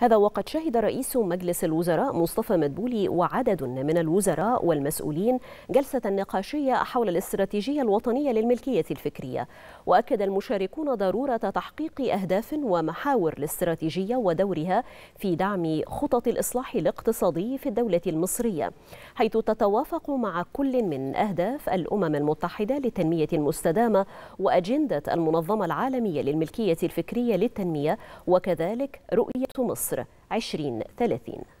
هذا وقد شهد رئيس مجلس الوزراء مصطفى مدبولي وعدد من الوزراء والمسؤولين جلسة نقاشية حول الاستراتيجية الوطنية للملكية الفكرية وأكد المشاركون ضرورة تحقيق أهداف ومحاور الاستراتيجية ودورها في دعم خطط الإصلاح الاقتصادي في الدولة المصرية حيث تتوافق مع كل من أهداف الأمم المتحدة للتنمية المستدامة وأجندة المنظمة العالمية للملكية الفكرية للتنمية وكذلك رؤية مصر 2030